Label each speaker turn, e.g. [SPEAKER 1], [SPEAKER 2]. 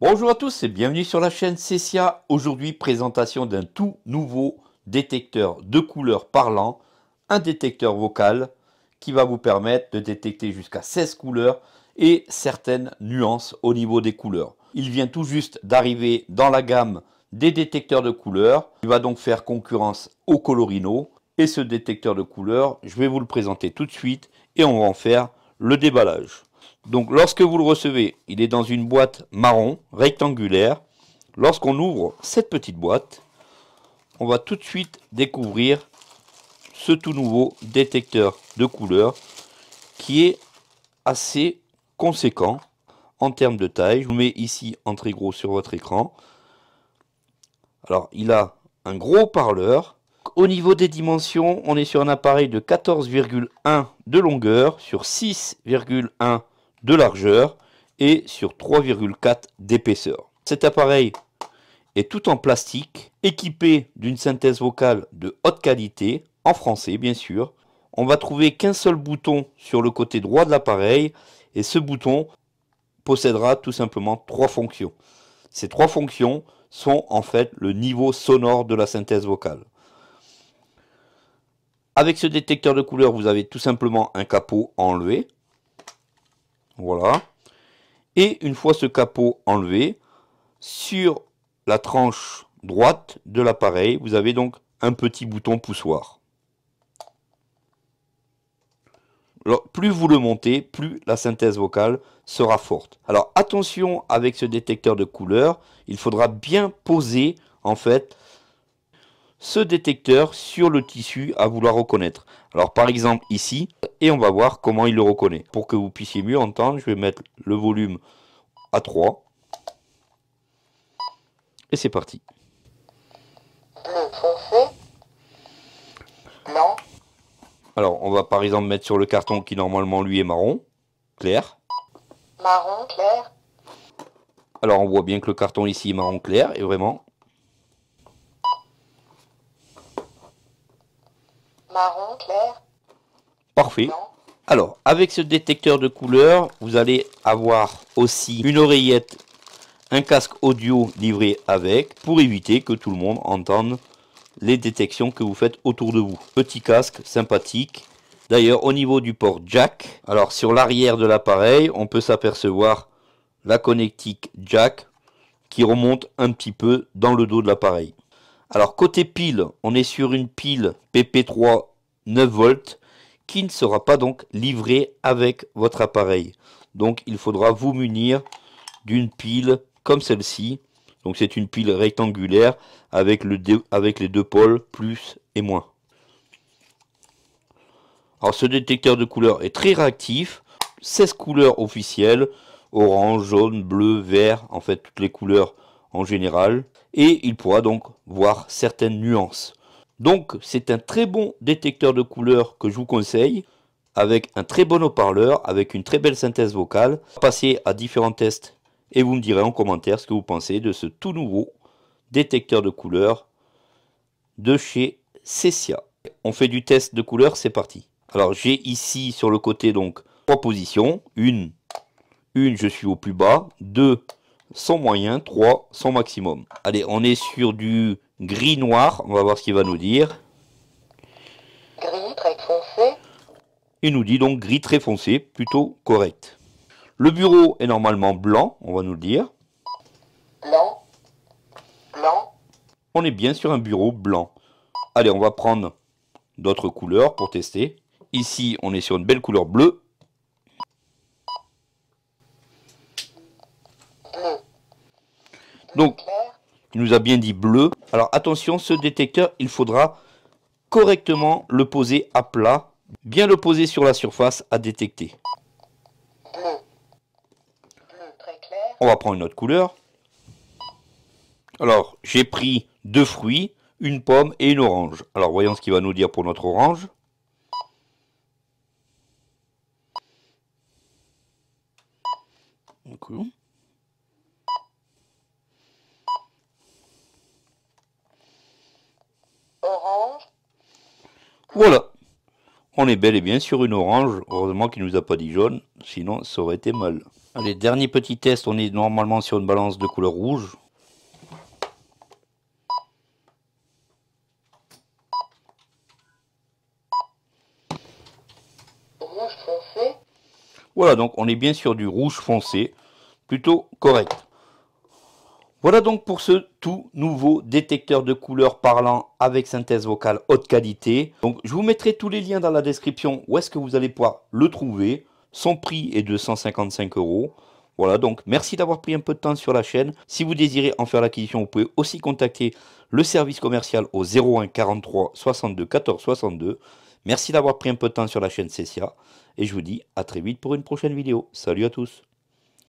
[SPEAKER 1] Bonjour à tous et bienvenue sur la chaîne Cessia. Aujourd'hui, présentation d'un tout nouveau détecteur de couleurs parlant, un détecteur vocal qui va vous permettre de détecter jusqu'à 16 couleurs et certaines nuances au niveau des couleurs. Il vient tout juste d'arriver dans la gamme des détecteurs de couleurs. Il va donc faire concurrence au Colorino. Et ce détecteur de couleurs, je vais vous le présenter tout de suite et on va en faire le déballage. Donc lorsque vous le recevez, il est dans une boîte marron, rectangulaire. Lorsqu'on ouvre cette petite boîte, on va tout de suite découvrir ce tout nouveau détecteur de couleurs qui est assez conséquent en termes de taille. Je vous mets ici en très gros sur votre écran. Alors il a un gros parleur. Au niveau des dimensions, on est sur un appareil de 14,1 de longueur sur 6,1 de largeur et sur 3,4 d'épaisseur. Cet appareil est tout en plastique, équipé d'une synthèse vocale de haute qualité, en français bien sûr. On va trouver qu'un seul bouton sur le côté droit de l'appareil et ce bouton possédera tout simplement trois fonctions. Ces trois fonctions sont en fait le niveau sonore de la synthèse vocale. Avec ce détecteur de couleur, vous avez tout simplement un capot enlevé voilà. Et une fois ce capot enlevé, sur la tranche droite de l'appareil, vous avez donc un petit bouton poussoir. plus vous le montez, plus la synthèse vocale sera forte. Alors attention avec ce détecteur de couleur, il faudra bien poser en fait ce détecteur sur le tissu à vouloir reconnaître. Alors par exemple ici, et on va voir comment il le reconnaît. Pour que vous puissiez mieux entendre, je vais mettre le volume à 3. Et c'est parti. Bleu foncé. Blanc. Alors on va par exemple mettre sur le carton qui normalement lui est marron, clair. Marron clair. Alors on voit bien que le carton ici est marron clair et vraiment Marron clair. Parfait. Alors, avec ce détecteur de couleur, vous allez avoir aussi une oreillette, un casque audio livré avec, pour éviter que tout le monde entende les détections que vous faites autour de vous. Petit casque, sympathique. D'ailleurs, au niveau du port jack, alors sur l'arrière de l'appareil, on peut s'apercevoir la connectique jack qui remonte un petit peu dans le dos de l'appareil. Alors côté pile, on est sur une pile PP3 9 volts qui ne sera pas donc livrée avec votre appareil. Donc il faudra vous munir d'une pile comme celle-ci. Donc c'est une pile rectangulaire avec, le avec les deux pôles plus et moins. Alors ce détecteur de couleurs est très réactif. 16 couleurs officielles, orange, jaune, bleu, vert, en fait toutes les couleurs en général, et il pourra donc voir certaines nuances. Donc c'est un très bon détecteur de couleurs que je vous conseille, avec un très bon haut-parleur, avec une très belle synthèse vocale. Passez à différents tests et vous me direz en commentaire ce que vous pensez de ce tout nouveau détecteur de couleurs de chez Cessia. On fait du test de couleurs, c'est parti. Alors j'ai ici sur le côté donc trois positions. Une, une je suis au plus bas. Deux, son moyen, 3 son maximum. Allez, on est sur du gris-noir, on va voir ce qu'il va nous dire. Gris très foncé. Il nous dit donc gris très foncé, plutôt correct. Le bureau est normalement blanc, on va nous le dire. Blanc. Blanc. On est bien sur un bureau blanc. Allez, on va prendre d'autres couleurs pour tester. Ici, on est sur une belle couleur bleue. Donc, il nous a bien dit bleu. Alors attention, ce détecteur, il faudra correctement le poser à plat, bien le poser sur la surface à détecter. très clair. On va prendre une autre couleur. Alors, j'ai pris deux fruits, une pomme et une orange. Alors, voyons ce qu'il va nous dire pour notre orange. orange. Voilà. On est bel et bien sur une orange. Heureusement qu'il ne nous a pas dit jaune, sinon ça aurait été mal. Allez, dernier petit test. On est normalement sur une balance de couleur rouge. Voilà, donc on est bien sur du rouge foncé. Plutôt correct. Voilà donc pour ce tout nouveau détecteur de couleurs parlant avec synthèse vocale haute qualité. Donc je vous mettrai tous les liens dans la description où est-ce que vous allez pouvoir le trouver. Son prix est de 155 euros. Voilà donc merci d'avoir pris un peu de temps sur la chaîne. Si vous désirez en faire l'acquisition, vous pouvez aussi contacter le service commercial au 01 43 62 14 62. Merci d'avoir pris un peu de temps sur la chaîne Cessia et je vous dis à très vite pour une prochaine vidéo. Salut à tous